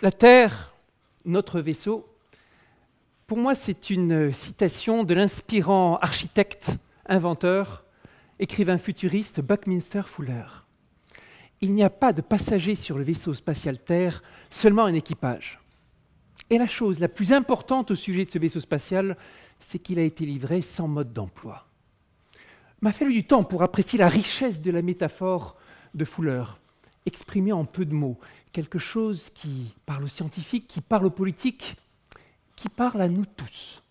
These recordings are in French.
La Terre, notre vaisseau, pour moi c'est une citation de l'inspirant architecte, inventeur, écrivain futuriste Buckminster Fuller. Il n'y a pas de passagers sur le vaisseau spatial Terre, seulement un équipage. Et la chose la plus importante au sujet de ce vaisseau spatial, c'est qu'il a été livré sans mode d'emploi. M'a fallu du temps pour apprécier la richesse de la métaphore de Fuller exprimer en peu de mots quelque chose qui parle aux scientifiques, qui parle aux politiques, qui parle à nous tous.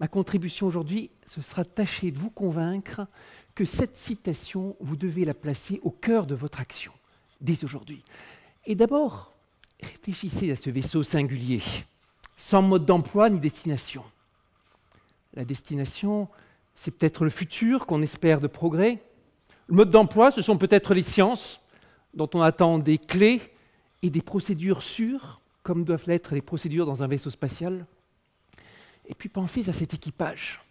Ma contribution aujourd'hui, ce sera tâcher de vous convaincre que cette citation, vous devez la placer au cœur de votre action, dès aujourd'hui. Et d'abord, réfléchissez à ce vaisseau singulier, sans mode d'emploi ni destination. La destination, c'est peut-être le futur qu'on espère de progrès. Le mode d'emploi, ce sont peut-être les sciences, dont on attend des clés et des procédures sûres, comme doivent l'être les procédures dans un vaisseau spatial. Et puis pensez à cet équipage.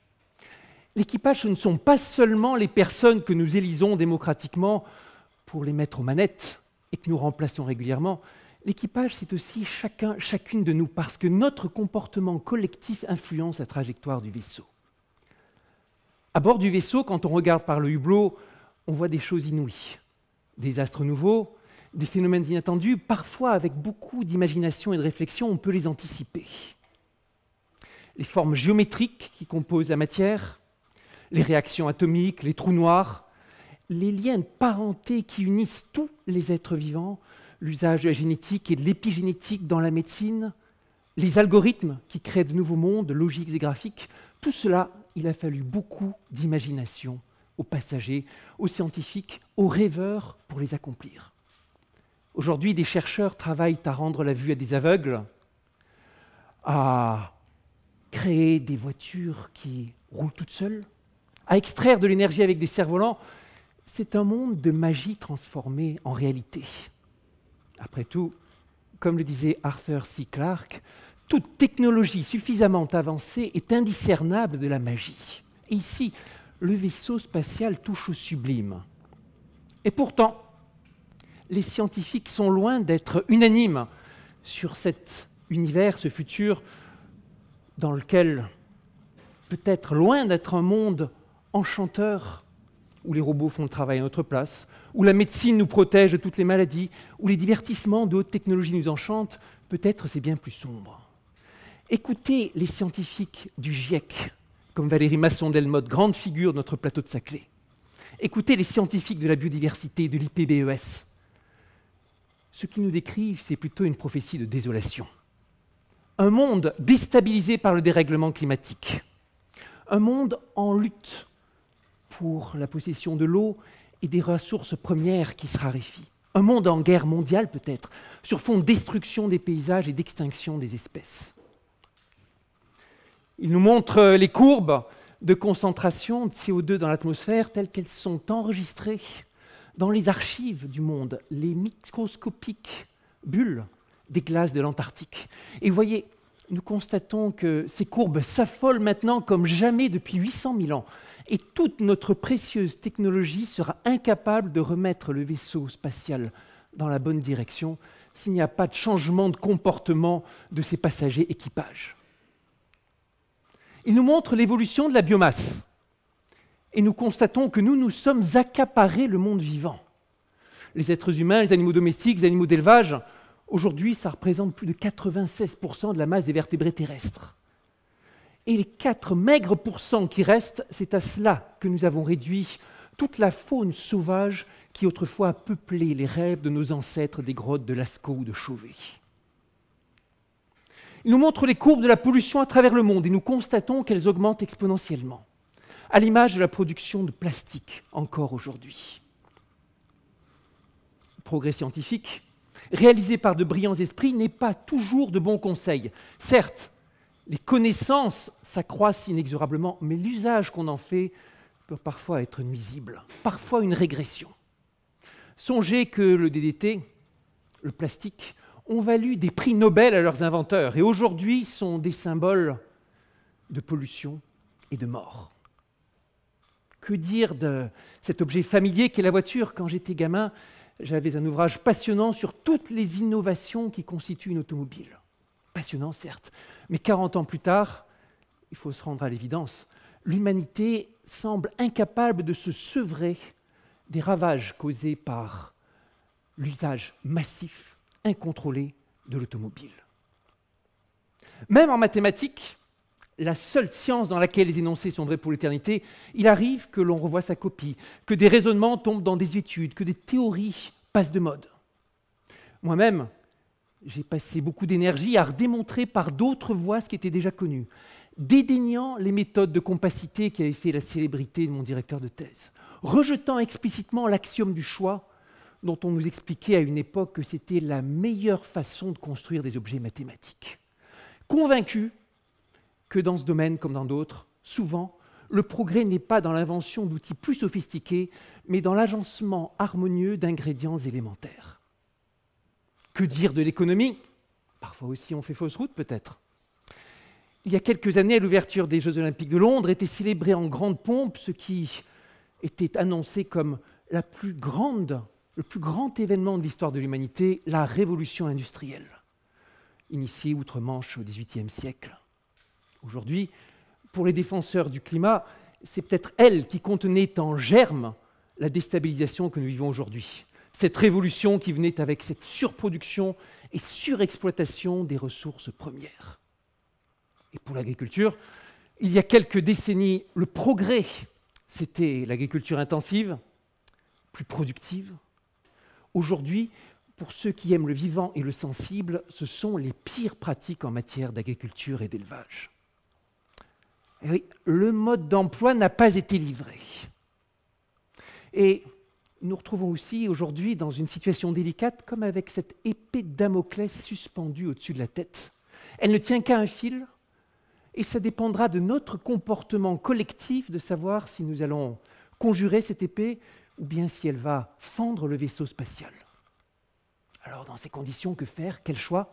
L'équipage, ce ne sont pas seulement les personnes que nous élisons démocratiquement pour les mettre aux manettes et que nous remplaçons régulièrement. L'équipage, c'est aussi chacun, chacune de nous, parce que notre comportement collectif influence la trajectoire du vaisseau. À bord du vaisseau, quand on regarde par le hublot, on voit des choses inouïes des astres nouveaux, des phénomènes inattendus, parfois avec beaucoup d'imagination et de réflexion, on peut les anticiper. Les formes géométriques qui composent la matière, les réactions atomiques, les trous noirs, les liens de parenté qui unissent tous les êtres vivants, l'usage de la génétique et de l'épigénétique dans la médecine, les algorithmes qui créent de nouveaux mondes, logiques et graphiques, tout cela, il a fallu beaucoup d'imagination aux passagers, aux scientifiques, aux rêveurs pour les accomplir. Aujourd'hui, des chercheurs travaillent à rendre la vue à des aveugles, à créer des voitures qui roulent toutes seules, à extraire de l'énergie avec des cerfs-volants. C'est un monde de magie transformé en réalité. Après tout, comme le disait Arthur C. Clarke, toute technologie suffisamment avancée est indiscernable de la magie. Et ici, le vaisseau spatial touche au sublime. Et pourtant, les scientifiques sont loin d'être unanimes sur cet univers, ce futur, dans lequel, peut-être loin d'être un monde enchanteur, où les robots font le travail à notre place, où la médecine nous protège de toutes les maladies, où les divertissements de haute technologie nous enchantent, peut-être c'est bien plus sombre. Écoutez les scientifiques du GIEC, comme Valérie Masson-Delmotte, grande figure de notre plateau de Saclay. Écoutez les scientifiques de la biodiversité, de l'IPBES. Ce qu'ils nous décrivent, c'est plutôt une prophétie de désolation. Un monde déstabilisé par le dérèglement climatique. Un monde en lutte pour la possession de l'eau et des ressources premières qui se raréfient. Un monde en guerre mondiale peut-être, sur fond de destruction des paysages et d'extinction des espèces. Il nous montre euh, les courbes de concentration de CO2 dans l'atmosphère telles qu'elles sont enregistrées dans les archives du monde, les microscopiques bulles des glaces de l'Antarctique. Et vous voyez, nous constatons que ces courbes s'affolent maintenant comme jamais depuis 800 000 ans, et toute notre précieuse technologie sera incapable de remettre le vaisseau spatial dans la bonne direction s'il n'y a pas de changement de comportement de ses passagers équipages il nous montre l'évolution de la biomasse. Et nous constatons que nous, nous sommes accaparés le monde vivant. Les êtres humains, les animaux domestiques, les animaux d'élevage, aujourd'hui, ça représente plus de 96% de la masse des vertébrés terrestres. Et les 4 maigres pourcents qui restent, c'est à cela que nous avons réduit toute la faune sauvage qui autrefois a peuplé les rêves de nos ancêtres des grottes de Lascaux ou de Chauvet. Il nous montre les courbes de la pollution à travers le monde et nous constatons qu'elles augmentent exponentiellement, à l'image de la production de plastique encore aujourd'hui. Progrès scientifique, réalisé par de brillants esprits, n'est pas toujours de bons conseils. Certes, les connaissances s'accroissent inexorablement, mais l'usage qu'on en fait peut parfois être nuisible, parfois une régression. Songez que le DDT, le plastique, ont valu des prix Nobel à leurs inventeurs et aujourd'hui sont des symboles de pollution et de mort. Que dire de cet objet familier qu'est la voiture Quand j'étais gamin, j'avais un ouvrage passionnant sur toutes les innovations qui constituent une automobile. Passionnant, certes, mais 40 ans plus tard, il faut se rendre à l'évidence, l'humanité semble incapable de se sevrer des ravages causés par l'usage massif contrôlé de l'automobile. Même en mathématiques, la seule science dans laquelle les énoncés sont vrais pour l'éternité, il arrive que l'on revoie sa copie, que des raisonnements tombent dans des études, que des théories passent de mode. Moi-même, j'ai passé beaucoup d'énergie à redémontrer par d'autres voies ce qui était déjà connu, dédaignant les méthodes de compacité qui avaient fait la célébrité de mon directeur de thèse, rejetant explicitement l'axiome du choix dont on nous expliquait à une époque que c'était la meilleure façon de construire des objets mathématiques. Convaincu que dans ce domaine comme dans d'autres, souvent, le progrès n'est pas dans l'invention d'outils plus sophistiqués, mais dans l'agencement harmonieux d'ingrédients élémentaires. Que dire de l'économie Parfois aussi on fait fausse route peut-être. Il y a quelques années, l'ouverture des Jeux olympiques de Londres était célébrée en grande pompe, ce qui était annoncé comme la plus grande le plus grand événement de l'histoire de l'humanité, la révolution industrielle, initiée outre-Manche au XVIIIe siècle. Aujourd'hui, pour les défenseurs du climat, c'est peut-être elle qui contenait en germe la déstabilisation que nous vivons aujourd'hui. Cette révolution qui venait avec cette surproduction et surexploitation des ressources premières. Et pour l'agriculture, il y a quelques décennies, le progrès, c'était l'agriculture intensive, plus productive, Aujourd'hui, pour ceux qui aiment le vivant et le sensible, ce sont les pires pratiques en matière d'agriculture et d'élevage. Eh le mode d'emploi n'a pas été livré. Et nous retrouvons aussi aujourd'hui dans une situation délicate, comme avec cette épée de Damoclès suspendue au-dessus de la tête. Elle ne tient qu'à un fil, et ça dépendra de notre comportement collectif de savoir si nous allons conjurer cette épée, ou bien si elle va fendre le vaisseau spatial. Alors dans ces conditions, que faire Quel choix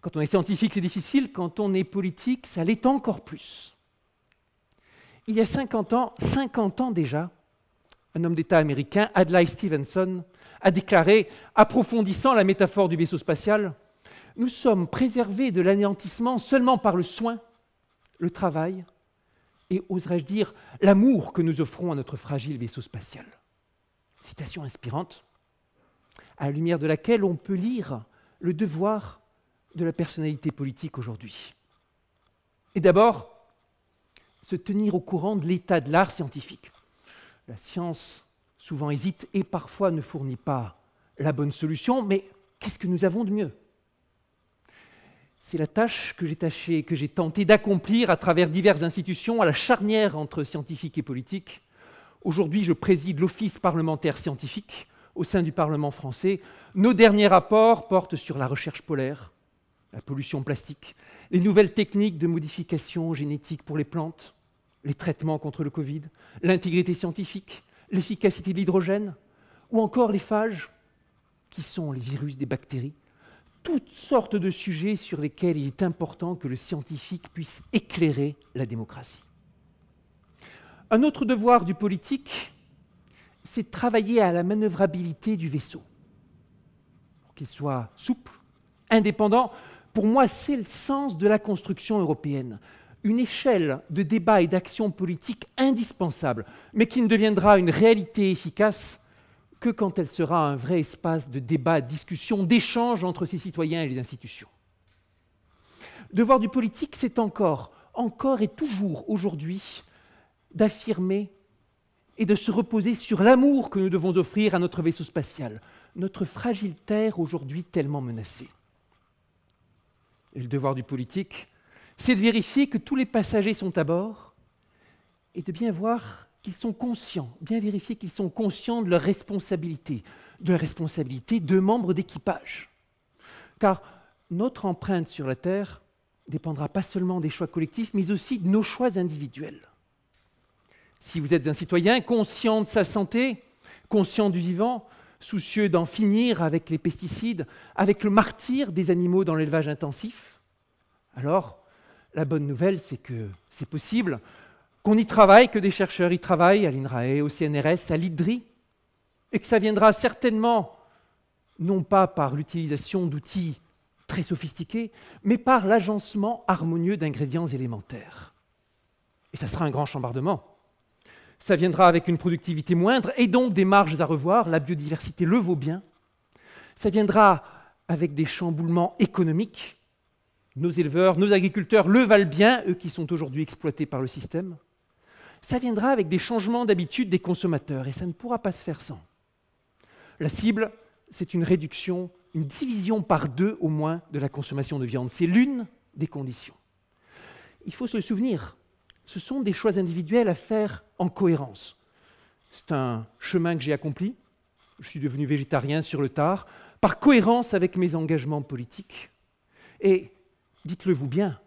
Quand on est scientifique, c'est difficile. Quand on est politique, ça l'est encore plus. Il y a 50 ans, 50 ans déjà, un homme d'État américain, Adlai Stevenson, a déclaré, approfondissant la métaphore du vaisseau spatial, Nous sommes préservés de l'anéantissement seulement par le soin, le travail et oserais-je dire l'amour que nous offrons à notre fragile vaisseau spatial. Citation inspirante, à la lumière de laquelle on peut lire le devoir de la personnalité politique aujourd'hui. Et d'abord, se tenir au courant de l'état de l'art scientifique. La science souvent hésite et parfois ne fournit pas la bonne solution, mais qu'est-ce que nous avons de mieux c'est la tâche que j'ai et que j'ai tenté d'accomplir à travers diverses institutions, à la charnière entre scientifique et politique. Aujourd'hui, je préside l'Office parlementaire scientifique au sein du Parlement français. Nos derniers rapports portent sur la recherche polaire, la pollution plastique, les nouvelles techniques de modification génétique pour les plantes, les traitements contre le Covid, l'intégrité scientifique, l'efficacité de l'hydrogène, ou encore les phages, qui sont les virus des bactéries, toutes sortes de sujets sur lesquels il est important que le scientifique puisse éclairer la démocratie. Un autre devoir du politique, c'est de travailler à la manœuvrabilité du vaisseau, pour qu'il soit souple, indépendant. Pour moi, c'est le sens de la construction européenne une échelle de débat et d'action politique indispensable, mais qui ne deviendra une réalité efficace que quand elle sera un vrai espace de débat, de discussion, d'échange entre ses citoyens et les institutions. Le Devoir du politique, c'est encore, encore et toujours aujourd'hui, d'affirmer et de se reposer sur l'amour que nous devons offrir à notre vaisseau spatial, notre fragile Terre aujourd'hui tellement menacée. Et le devoir du politique, c'est de vérifier que tous les passagers sont à bord et de bien voir qu'ils sont conscients, bien vérifier qu'ils sont conscients de leur responsabilité, de la responsabilité de membres d'équipage. Car notre empreinte sur la Terre dépendra pas seulement des choix collectifs, mais aussi de nos choix individuels. Si vous êtes un citoyen conscient de sa santé, conscient du vivant, soucieux d'en finir avec les pesticides, avec le martyr des animaux dans l'élevage intensif, alors la bonne nouvelle, c'est que c'est possible qu'on y travaille, que des chercheurs y travaillent, à l'INRAE, au CNRS, à l'IDRI, et que ça viendra certainement, non pas par l'utilisation d'outils très sophistiqués, mais par l'agencement harmonieux d'ingrédients élémentaires. Et ça sera un grand chambardement. Ça viendra avec une productivité moindre et donc des marges à revoir, la biodiversité le vaut bien. Ça viendra avec des chamboulements économiques. Nos éleveurs, nos agriculteurs le valent bien, eux qui sont aujourd'hui exploités par le système ça viendra avec des changements d'habitude des consommateurs et ça ne pourra pas se faire sans. La cible, c'est une réduction, une division par deux au moins de la consommation de viande. C'est l'une des conditions. Il faut se souvenir, ce sont des choix individuels à faire en cohérence. C'est un chemin que j'ai accompli. Je suis devenu végétarien sur le tard, par cohérence avec mes engagements politiques. Et dites-le vous bien,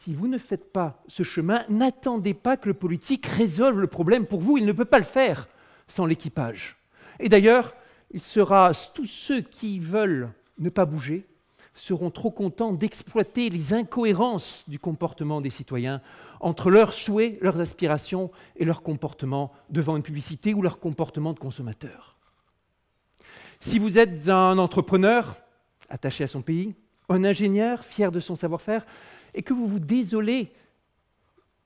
si vous ne faites pas ce chemin, n'attendez pas que le politique résolve le problème pour vous. Il ne peut pas le faire sans l'équipage. Et d'ailleurs, tous ceux qui veulent ne pas bouger seront trop contents d'exploiter les incohérences du comportement des citoyens entre leurs souhaits, leurs aspirations et leur comportement devant une publicité ou leur comportement de consommateur. Si vous êtes un entrepreneur attaché à son pays, un ingénieur fier de son savoir-faire, et que vous vous désolez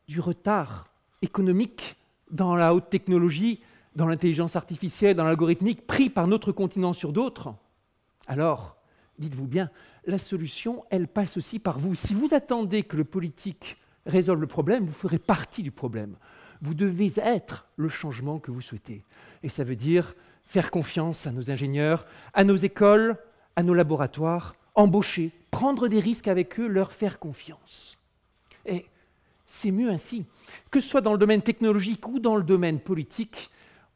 du retard économique dans la haute technologie, dans l'intelligence artificielle, dans l'algorithmique, pris par notre continent sur d'autres, alors, dites-vous bien, la solution, elle passe aussi par vous. Si vous attendez que le politique résolve le problème, vous ferez partie du problème. Vous devez être le changement que vous souhaitez. Et ça veut dire faire confiance à nos ingénieurs, à nos écoles, à nos laboratoires, embaucher prendre des risques avec eux, leur faire confiance. Et c'est mieux ainsi. Que ce soit dans le domaine technologique ou dans le domaine politique,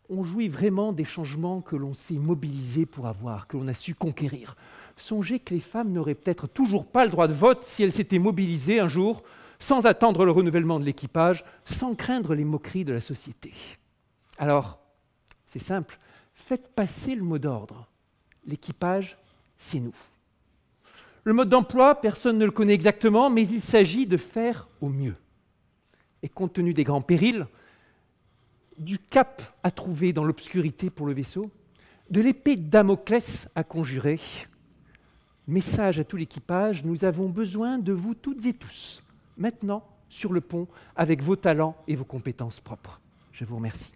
on jouit vraiment des changements que l'on s'est mobilisé pour avoir, que l'on a su conquérir. Songez que les femmes n'auraient peut-être toujours pas le droit de vote si elles s'étaient mobilisées un jour, sans attendre le renouvellement de l'équipage, sans craindre les moqueries de la société. Alors, c'est simple, faites passer le mot d'ordre. L'équipage, c'est nous. Le mode d'emploi, personne ne le connaît exactement, mais il s'agit de faire au mieux. Et compte tenu des grands périls, du cap à trouver dans l'obscurité pour le vaisseau, de l'épée Damoclès à conjurer, message à tout l'équipage, nous avons besoin de vous toutes et tous, maintenant, sur le pont, avec vos talents et vos compétences propres. Je vous remercie.